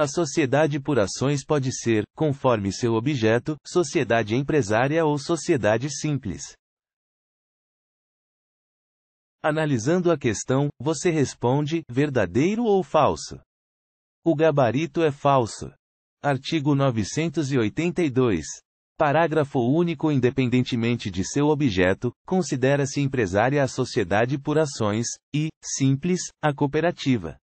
A sociedade por ações pode ser, conforme seu objeto, sociedade empresária ou sociedade simples. Analisando a questão, você responde: verdadeiro ou falso? O gabarito é falso. Artigo 982. Parágrafo único Independentemente de seu objeto, considera-se empresária a sociedade por ações, e, simples, a cooperativa.